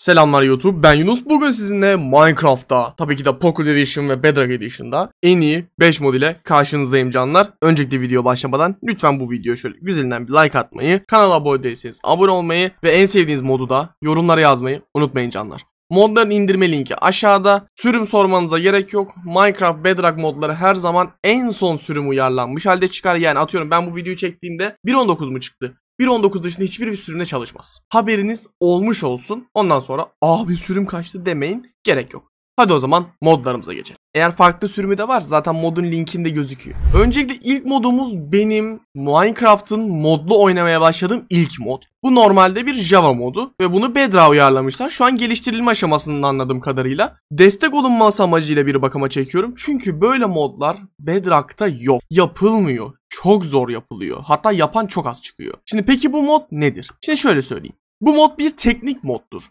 Selamlar YouTube ben Yunus bugün sizinle Minecraft'ta tabii ki de Pocket Edition ve Bedrock Edition'da en iyi 5 mod ile karşınızdayım canlar. Önceki video başlamadan lütfen bu videoya şöyle güzelinden bir like atmayı, kanala abone değilseniz abone olmayı ve en sevdiğiniz modu da yorumlara yazmayı unutmayın canlar. Modların indirme linki aşağıda. Sürüm sormanıza gerek yok. Minecraft Bedrock modları her zaman en son sürüm uyarlanmış halde çıkar. Yani atıyorum ben bu videoyu çektiğimde 1.19 mu çıktı? 1.19 dışında hiçbir sürümde çalışmaz. Haberiniz olmuş olsun. Ondan sonra abi ah, sürüm kaçtı demeyin. Gerek yok. Hadi o zaman modlarımıza geçelim. Eğer farklı sürümü de var zaten modun linkinde gözüküyor. Öncelikle ilk modumuz benim Minecraft'ın modlu oynamaya başladığım ilk mod. Bu normalde bir Java modu ve bunu Bedra uyarlamışlar. Şu an geliştirilme aşamasından anladığım kadarıyla. Destek olunması amacıyla bir bakıma çekiyorum. Çünkü böyle modlar Bedrock'ta yok. Yapılmıyor çok zor yapılıyor. Hatta yapan çok az çıkıyor. Şimdi peki bu mod nedir? Şimdi şöyle söyleyeyim. Bu mod bir teknik moddur.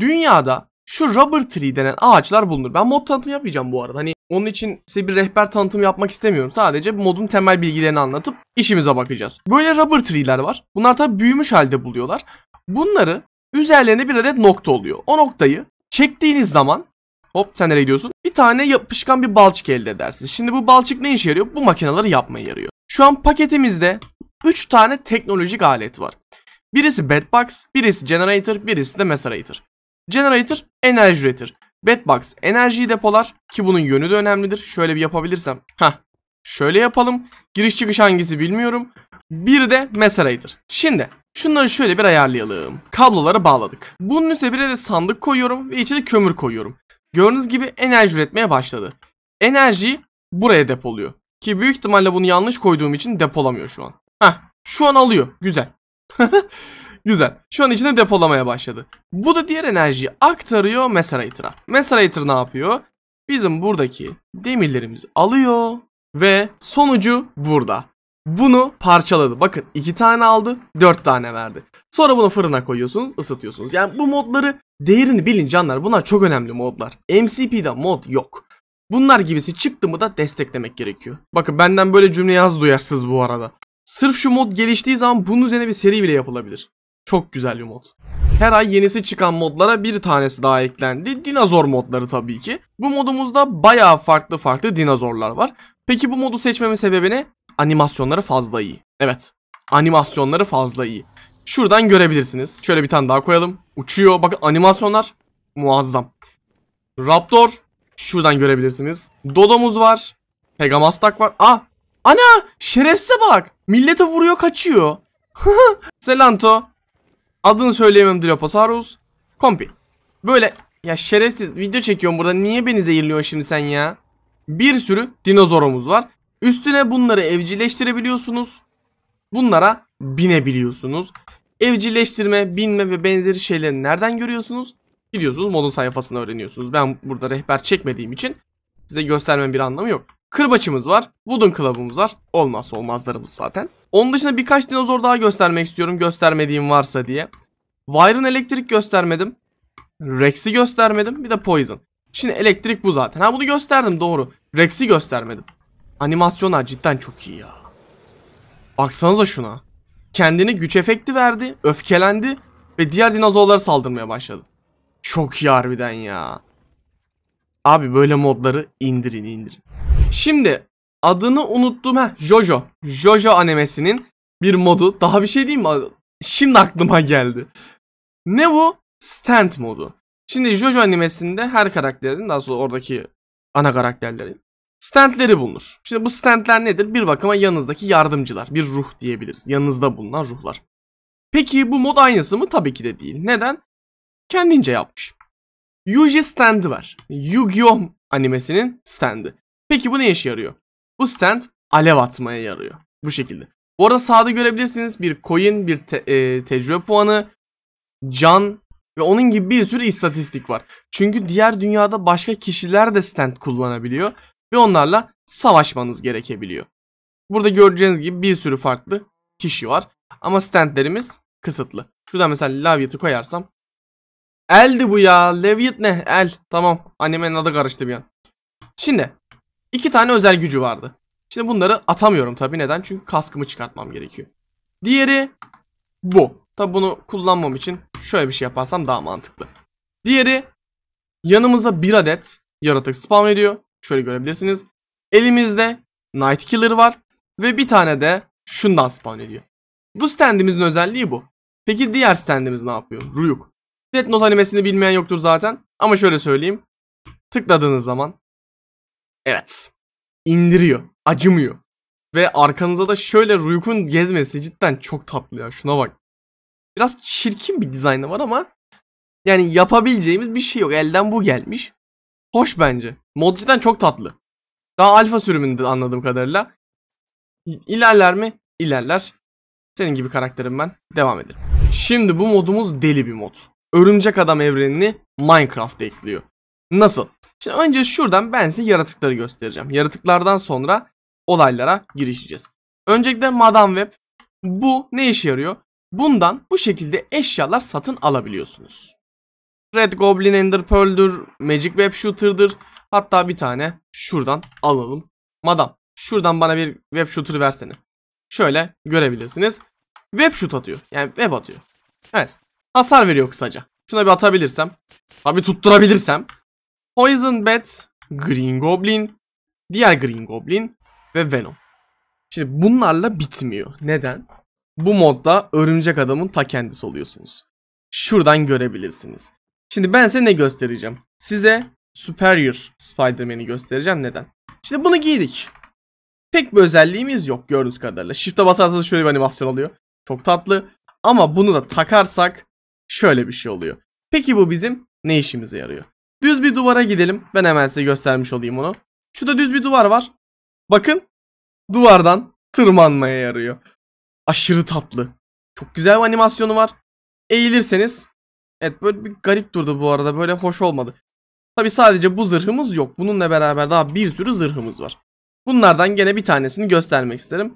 Dünyada şu rubber tree denen ağaçlar bulunur. Ben mod tanıtımı yapmayacağım bu arada. Hani onun için size bir rehber tanıtımı yapmak istemiyorum. Sadece modun temel bilgilerini anlatıp işimize bakacağız. Böyle rubber tree'ler var. Bunlar tabi büyümüş halde buluyorlar. Bunları üzerlerine bir adet nokta oluyor. O noktayı çektiğiniz zaman Hop sen nereye gidiyorsun? Bir tane yapışkan bir balçık elde edersin. Şimdi bu balçık ne işe yarıyor? Bu makineleri yapmaya yarıyor. Şu an paketimizde 3 tane teknolojik alet var. Birisi bedbox, birisi generator, birisi de meserator. Generator enerji üretir. Bedbox enerjiyi depolar ki bunun yönü de önemlidir. Şöyle bir yapabilirsem. Hah. Şöyle yapalım. Giriş çıkış hangisi bilmiyorum. Bir de meserator. Şimdi şunları şöyle bir ayarlayalım. Kabloları bağladık. Bunun üstüne bir de sandık koyuyorum ve içine kömür koyuyorum. Gördüğünüz gibi enerji üretmeye başladı. Enerjiyi buraya depoluyor. Ki büyük ihtimalle bunu yanlış koyduğum için depolamıyor şu an. Heh, şu an alıyor. Güzel. Güzel. Şu an içine depolamaya başladı. Bu da diğer enerjiyi aktarıyor Meserator'a. Meserator ne yapıyor? Bizim buradaki demirlerimizi alıyor ve sonucu burada. Bunu parçaladı. Bakın iki tane aldı, dört tane verdi. Sonra bunu fırına koyuyorsunuz, ısıtıyorsunuz. Yani bu modları değerini bilin canlar. Bunlar çok önemli modlar. MCP'de mod yok. Bunlar gibisi çıktı mı da desteklemek gerekiyor. Bakın benden böyle cümle yaz duyarsınız bu arada. Sırf şu mod geliştiği zaman bunun üzerine bir seri bile yapılabilir. Çok güzel bir mod. Her ay yenisi çıkan modlara bir tanesi daha eklendi. Dinozor modları tabii ki. Bu modumuzda bayağı farklı farklı dinozorlar var. Peki bu modu seçmemin sebebi ne? Animasyonları fazla iyi. Evet, animasyonları fazla iyi. Şuradan görebilirsiniz. Şöyle bir tane daha koyalım. Uçuyor. Bakın animasyonlar muazzam. Raptor. Şuradan görebilirsiniz. Dodomuz var. Pegamastak var. Ah! Ana! Şerefsize bak. Millete vuruyor kaçıyor. Selanto. Adını söyleyemem Dilophosaurus. Kompi. Böyle ya şerefsiz video çekiyorum burada. Niye beni zehirliyorsun şimdi sen ya? Bir sürü dinozorumuz var. Üstüne bunları evcilleştirebiliyorsunuz. Bunlara binebiliyorsunuz evcilleştirme, binme ve benzeri şeyleri nereden görüyorsunuz? Gidiyorsunuz modun sayfasını öğreniyorsunuz. Ben burada rehber çekmediğim için size göstermenin bir anlamı yok. Kırbaçımız var, wooden club'ımız var. Olmazsa olmazlarımız zaten. Onun dışında birkaç dinozor daha göstermek istiyorum göstermediğim varsa diye. Wire'ın elektrik göstermedim. Rex'i göstermedim. Bir de Poison. Şimdi elektrik bu zaten. Ha bunu gösterdim doğru. Rex'i göstermedim. Animasyonlar cidden çok iyi ya. Baksanıza şuna kendini güç efekti verdi, öfkelendi ve diğer dinozorlara saldırmaya başladı. Çok iyi harbiden ya. Abi böyle modları indirin indirin. Şimdi adını unuttum ha Jojo. Jojo animesinin bir modu. Daha bir şey diyeyim mi? Şimdi aklıma geldi. Ne bu? Stand modu. Şimdi Jojo animesinde her karakterin daha sonra oradaki ana karakterlerin Stentleri bulunur. Şimdi bu stentler nedir? Bir bakıma yanınızdaki yardımcılar. Bir ruh diyebiliriz. Yanınızda bulunan ruhlar. Peki bu mod aynısı mı? Tabii ki de değil. Neden? Kendince yapmış. Yuji standı var. Yu-Gi-Oh animesinin standı. Peki bu ne işe yarıyor? Bu stand alev atmaya yarıyor. Bu şekilde. Bu arada sağda görebilirsiniz bir coin, bir te e tecrübe puanı, can ve onun gibi bir sürü istatistik var. Çünkü diğer dünyada başka kişiler de stand kullanabiliyor ve onlarla savaşmanız gerekebiliyor. Burada göreceğiniz gibi bir sürü farklı kişi var ama standlerimiz kısıtlı. Şurada mesela Laviat'ı koyarsam. Eldi bu ya. Leviat ne? El. Tamam. Annemin adı karıştı bir an. Şimdi iki tane özel gücü vardı. Şimdi bunları atamıyorum tabi neden? Çünkü kaskımı çıkartmam gerekiyor. Diğeri bu. Tabi bunu kullanmam için şöyle bir şey yaparsam daha mantıklı. Diğeri yanımıza bir adet yaratık spawn ediyor. Şöyle görebilirsiniz. Elimizde Night Killer var ve bir tane de şundan spawn ediyor. Bu standimizin özelliği bu. Peki diğer standimiz ne yapıyor? Ruyuk. Death Note animesini bilmeyen yoktur zaten ama şöyle söyleyeyim. Tıkladığınız zaman evet indiriyor, acımıyor. Ve arkanıza da şöyle Ruyuk'un gezmesi cidden çok tatlı ya şuna bak. Biraz çirkin bir dizaynı var ama yani yapabileceğimiz bir şey yok. Elden bu gelmiş. Hoş bence. Mod cidden çok tatlı. Daha alfa sürümünde anladığım kadarıyla. İlerler mi? İlerler. Senin gibi karakterim ben. Devam edelim. Şimdi bu modumuz deli bir mod. Örümcek Adam evrenini Minecraft'a ekliyor. Nasıl? Şimdi önce şuradan ben size yaratıkları göstereceğim. Yaratıklardan sonra olaylara girişeceğiz. Öncelikle Madam Web. Bu ne işe yarıyor? Bundan bu şekilde eşyalar satın alabiliyorsunuz. Red Goblin Ender Pearl'dür, Magic Web Shooter'dır, Hatta bir tane şuradan alalım. Madam şuradan bana bir web shooter versene. Şöyle görebilirsiniz. Web shoot atıyor. Yani web atıyor. Evet. Hasar veriyor kısaca. Şuna bir atabilirsem. Abi tutturabilirsem. Poison Bat, Green Goblin, diğer Green Goblin ve Venom. Şimdi bunlarla bitmiyor. Neden? Bu modda örümcek adamın ta kendisi oluyorsunuz. Şuradan görebilirsiniz. Şimdi ben size ne göstereceğim? Size Superior Spider-Man'i göstereceğim. Neden? Şimdi bunu giydik. Pek bir özelliğimiz yok gördüğünüz kadarıyla. Shift'e basarsanız şöyle bir animasyon oluyor. Çok tatlı. Ama bunu da takarsak şöyle bir şey oluyor. Peki bu bizim ne işimize yarıyor? Düz bir duvara gidelim. Ben hemen size göstermiş olayım onu. Şurada düz bir duvar var. Bakın. Duvardan tırmanmaya yarıyor. Aşırı tatlı. Çok güzel bir animasyonu var. Eğilirseniz. Evet böyle bir garip durdu bu arada. Böyle hoş olmadı. Tabi sadece bu zırhımız yok. Bununla beraber daha bir sürü zırhımız var. Bunlardan gene bir tanesini göstermek isterim.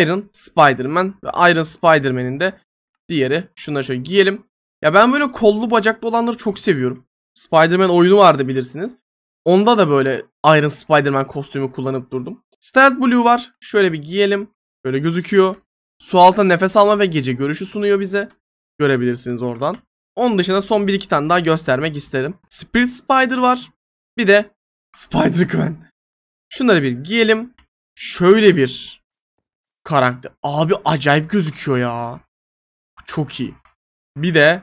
Iron Spiderman ve Iron Spiderman'in de diğeri. Şunları şöyle giyelim. Ya ben böyle kollu bacaklı olanları çok seviyorum. Spiderman oyunu vardı bilirsiniz. Onda da böyle Iron Spiderman kostümü kullanıp durdum. Stealth Blue var. Şöyle bir giyelim. Böyle gözüküyor. Su altına nefes alma ve gece görüşü sunuyor bize. Görebilirsiniz oradan. Onun dışında son 1-2 tane daha göstermek isterim. Spirit Spider var. Bir de Spider Gwen. Şunları bir giyelim. Şöyle bir karakter. Abi acayip gözüküyor ya. Çok iyi. Bir de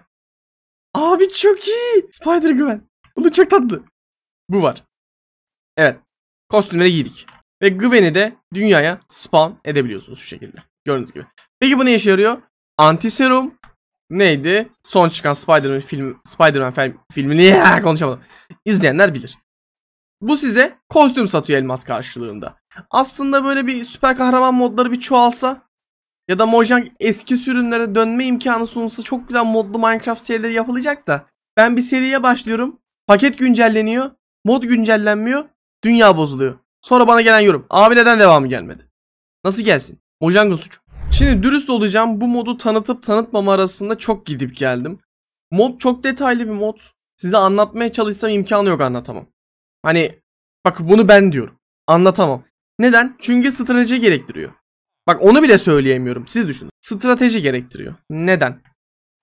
Abi çok iyi. Spider Gwen. Bu da çok tatlı. Bu var. Evet. Kostümleri giydik. Ve Gwen'i de dünyaya spawn edebiliyorsunuz şu şekilde. Gördüğünüz gibi. Peki bu ne işe yarıyor? Antiserum neydi? Son çıkan Spider-Man film Spider-Man film, filmini konuşamadım. İzleyenler bilir. Bu size kostüm satıyor elmas karşılığında. Aslında böyle bir süper kahraman modları bir çoğalsa ya da Mojang eski sürümlere dönme imkanı sunsa çok güzel modlu Minecraft serileri yapılacak da ben bir seriye başlıyorum. Paket güncelleniyor. Mod güncellenmiyor. Dünya bozuluyor. Sonra bana gelen yorum. Abi neden devamı gelmedi? Nasıl gelsin? Mojang'ın suçu. Şimdi dürüst olacağım bu modu tanıtıp tanıtmama arasında çok gidip geldim. Mod çok detaylı bir mod. Size anlatmaya çalışsam imkanı yok anlatamam. Hani bak bunu ben diyorum. Anlatamam. Neden? Çünkü strateji gerektiriyor. Bak onu bile söyleyemiyorum. Siz düşünün. Strateji gerektiriyor. Neden?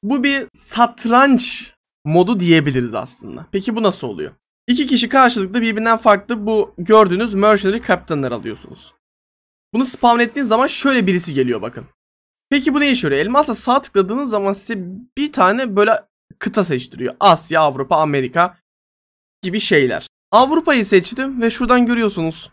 Bu bir satranç modu diyebiliriz aslında. Peki bu nasıl oluyor? İki kişi karşılıklı birbirinden farklı bu gördüğünüz mercenary captain'ları alıyorsunuz. Bunu spawn ettiğiniz zaman şöyle birisi geliyor bakın. Peki bu ne işe yarıyor? Elmasla sağ tıkladığınız zaman size bir tane böyle kıta seçtiriyor. Asya, Avrupa, Amerika gibi şeyler. Avrupa'yı seçtim ve şuradan görüyorsunuz.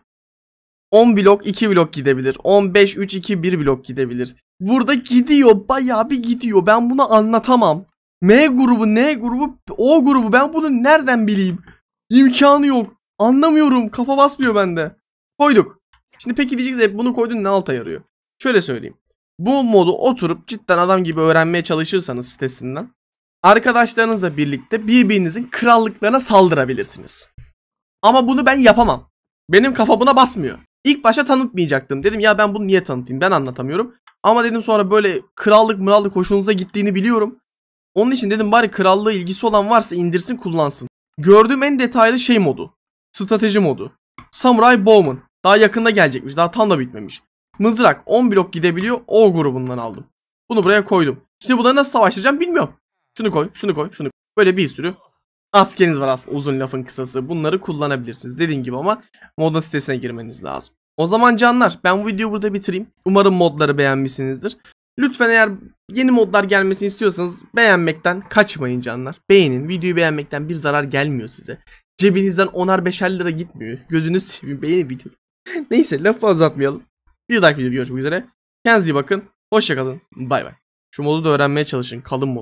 10 blok 2 blok gidebilir. 15 3 2 1 blok gidebilir. Burada gidiyor bayağı bir gidiyor. Ben bunu anlatamam. M grubu, N grubu, O grubu ben bunu nereden bileyim? İmkanı yok. Anlamıyorum. Kafa basmıyor bende. Koyduk. Şimdi peki diyeceksiniz e, bunu koydun ne alta yarıyor? Şöyle söyleyeyim. Bu modu oturup cidden adam gibi öğrenmeye çalışırsanız sitesinden arkadaşlarınızla birlikte birbirinizin krallıklarına saldırabilirsiniz. Ama bunu ben yapamam. Benim kafa buna basmıyor. İlk başta tanıtmayacaktım. Dedim ya ben bunu niye tanıtayım ben anlatamıyorum. Ama dedim sonra böyle krallık mırallık hoşunuza gittiğini biliyorum. Onun için dedim bari krallığa ilgisi olan varsa indirsin kullansın. Gördüğüm en detaylı şey modu. Strateji modu. Samurai Bowman. Daha yakında gelecekmiş. Daha tam da bitmemiş. Mızrak 10 blok gidebiliyor. O grubundan aldım. Bunu buraya koydum. Şimdi bunları nasıl savaştıracağım bilmiyorum. Şunu koy, şunu koy, şunu koy. Böyle bir sürü askeriniz var aslında uzun lafın kısası. Bunları kullanabilirsiniz. Dediğim gibi ama modun sitesine girmeniz lazım. O zaman canlar ben bu videoyu burada bitireyim. Umarım modları beğenmişsinizdir. Lütfen eğer yeni modlar gelmesini istiyorsanız beğenmekten kaçmayın canlar. Beğenin. Videoyu beğenmekten bir zarar gelmiyor size. Cebinizden onar beşer lira gitmiyor. Gözünüz seveyim beğenin videoyu. Neyse lafı uzatmayalım. Bir dahaki videoda görüşmek üzere. Kendinize iyi bakın. Hoşçakalın. Bay bay. Şu modu da öğrenmeye çalışın. Kalın modu.